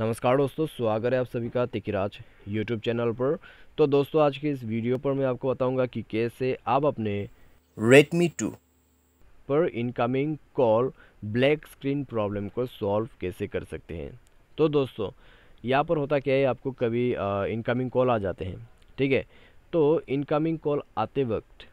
नमस्कार दोस्तों स्वागत है आप सभी का तिकिराज यूट्यूब चैनल पर तो दोस्तों आज के इस वीडियो पर मैं आपको बताऊंगा कि कैसे आप अपने रेडमी टू पर incoming call black screen problem को सॉल्व कैसे कर सकते हैं तो दोस्तों यहाँ पर होता क्या है आपको कभी इनकमिंग कॉल आ जाते हैं ठीक है तो इनकमिंग कॉल आते वक्त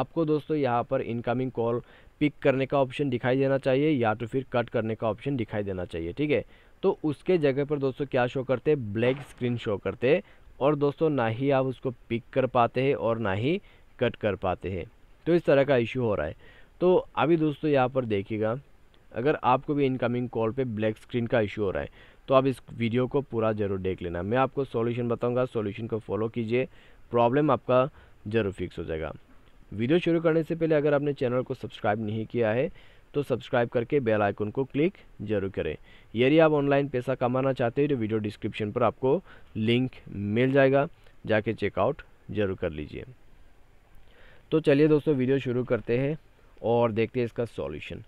आपको दोस्तों यहाँ पर इनकमिंग कॉल पिक करने का ऑप्शन दिखाई देना चाहिए या तो फिर कट करने का ऑप्शन दिखाई देना चाहिए ठीक है तो उसके जगह पर दोस्तों क्या शो करते ब्लैक स्क्रीन शो करते और दोस्तों ना ही आप उसको पिक कर पाते हैं और ना ही कट कर पाते हैं तो इस तरह का इशू हो रहा है तो अभी दोस्तों यहाँ पर देखिएगा अगर आपको भी इनकमिंग कॉल पे ब्लैक स्क्रीन का इशू हो रहा है तो आप इस वीडियो को पूरा ज़रूर देख लेना मैं आपको सॉल्यूशन बताऊंगा सॉल्यूशन को फॉलो कीजिए प्रॉब्लम आपका ज़रूर फिक्स हो जाएगा वीडियो शुरू करने से पहले अगर आपने चैनल को सब्सक्राइब नहीं किया है तो सब्सक्राइब करके बेल आइकन को क्लिक जरूर करें यदि आप ऑनलाइन पैसा कमाना चाहते हो तो वीडियो डिस्क्रिप्शन पर आपको लिंक मिल जाएगा जाके चेकआउट जरूर कर लीजिए तो चलिए दोस्तों वीडियो शुरू करते हैं और देखते हैं इसका सॉल्यूशन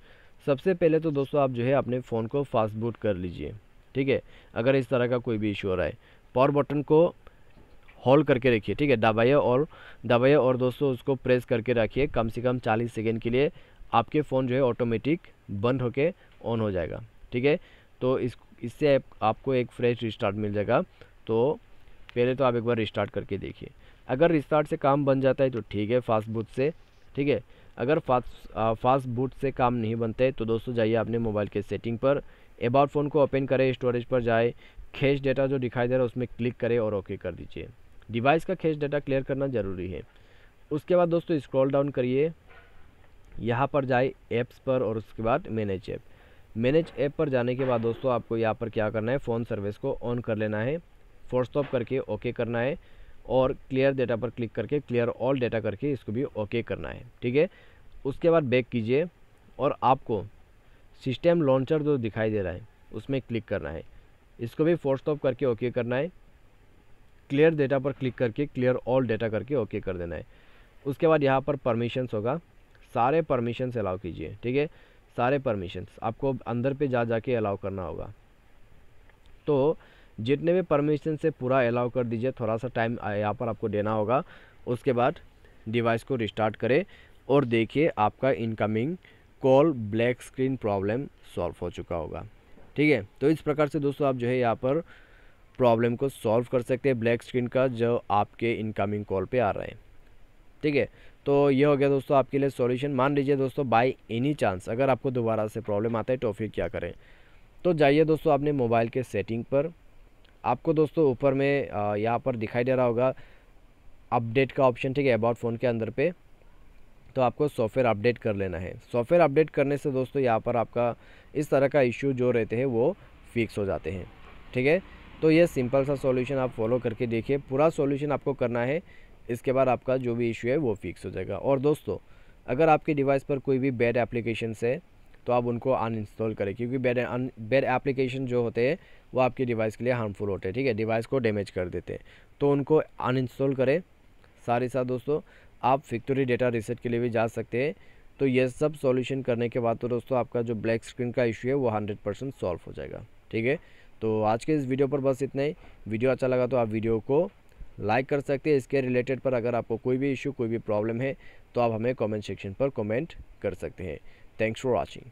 सबसे पहले तो दोस्तों आप जो है अपने फ़ोन को फास्ट बूट कर लीजिए ठीक है अगर इस तरह का कोई भी इशू हो रहा है पावर बटन को होल्ड करके रखिए ठीक है दबाइए और दबाइए और दोस्तों उसको प्रेस करके रखिए कम से कम 40 सेकेंड के लिए आपके फ़ोन जो है ऑटोमेटिक बंद होके ऑन हो जाएगा ठीक है तो इस इससे आपको एक फ्रेश रिस्टार्ट मिल जाएगा तो पहले तो आप एक बार रिस्टार्ट करके देखिए अगर रिस्टार्ट से काम बन जाता है तो ठीक है फास्ट बूट से ठीक है अगर फास्ट फास्ट बूट से काम नहीं बनते तो दोस्तों जाइए अपने मोबाइल के सेटिंग पर एबाउट फ़ोन को ओपन करें स्टोरेज पर जाए खेच डेटा जो दिखाई दे रहा है उसमें क्लिक करें और ओके कर दीजिए डिवाइस का खेच डेटा क्लियर करना ज़रूरी है उसके बाद दोस्तों स्क्रॉल डाउन करिए यहाँ पर जाए ऐप्स पर और उसके बाद मैनेज ऐप मैनेज ऐप पर जाने के बाद दोस्तों आपको यहाँ पर क्या करना है फ़ोन सर्विस को ऑन कर लेना है फोर्स स्टॉप करके ओके करना है और क्लियर डेटा पर क्लिक करके क्लियर ऑल डेटा करके इसको भी ओके करना है ठीक है उसके बाद बैक कीजिए और आपको सिस्टम लॉन्चर जो दिखाई दे रहा है उसमें क्लिक करना है इसको भी फोर्स स्टॉप करके ओके करना है क्लियर डेटा पर क्लिक करके क्लियर ऑल डेटा करके ओके कर देना है उसके बाद यहाँ पर परमिशंस होगा सारे परमिशंस अलाउ कीजिए ठीक है सारे परमिशंस आपको अंदर पे जा जाके अलाउ करना होगा तो जितने भी परमिशन से पूरा अलाउ कर दीजिए थोड़ा सा टाइम यहाँ पर आपको देना होगा उसके बाद डिवाइस को रिस्टार्ट करें और देखिए आपका incoming call black screen problem solve हो चुका होगा ठीक है तो इस प्रकार से दोस्तों आप जो है यहाँ पर प्रॉब्लम को सॉल्व कर सकते हैं ब्लैक स्क्रीन का जो आपके इनकमिंग कॉल पे आ रहा है ठीक है तो ये हो गया दोस्तों आपके लिए सॉल्यूशन मान लीजिए दोस्तों बाय एनी चांस अगर आपको दोबारा से प्रॉब्लम आता है तो फिर क्या करें तो जाइए दोस्तों आपने मोबाइल के सेटिंग पर आपको दोस्तों ऊपर में यहाँ पर दिखाई दे रहा होगा अपडेट का ऑप्शन ठीक है अबाउट फ़ोन के अंदर पे तो आपको सॉफ्टवेयर अपडेट कर लेना है सॉफ्टवेयर अपडेट करने से दोस्तों यहाँ पर आपका इस तरह का इश्यू जो रहते हैं वो फिक्स हो जाते हैं ठीक है तो ये सिंपल सा सॉल्यूशन आप फॉलो करके देखिए पूरा सॉल्यूशन आपको करना है इसके बाद आपका जो भी इशू है वो फिक्स हो जाएगा और दोस्तों अगर आपके डिवाइस पर कोई भी बैड एप्लीकेशन है तो आप उनको अनइंस्टॉल करें क्योंकि बैड बैड एप्लीकेशन जो होते हैं वो आपके डिवाइस के लिए हार्मफुल होते हैं ठीक है डिवाइस को डैमेज कर देते हैं तो उनको अनइंस्टॉल करें सारे साथ दोस्तों आप फिक्टोरी डेटा रिसेट के लिए भी जा सकते हैं तो ये सब सॉल्यूशन करने के बाद तो दोस्तों आपका जो ब्लैक स्क्रीन का इशू है वो हंड्रेड परसेंट सॉल्व हो जाएगा ठीक है तो आज के इस वीडियो पर बस इतना ही वीडियो अच्छा लगा तो आप वीडियो को लाइक कर सकते हैं इसके रिलेटेड पर अगर आपको कोई भी इशू कोई भी प्रॉब्लम है तो आप हमें कमेंट सेक्शन पर कमेंट कर सकते हैं थैंक्स फॉर वॉचिंग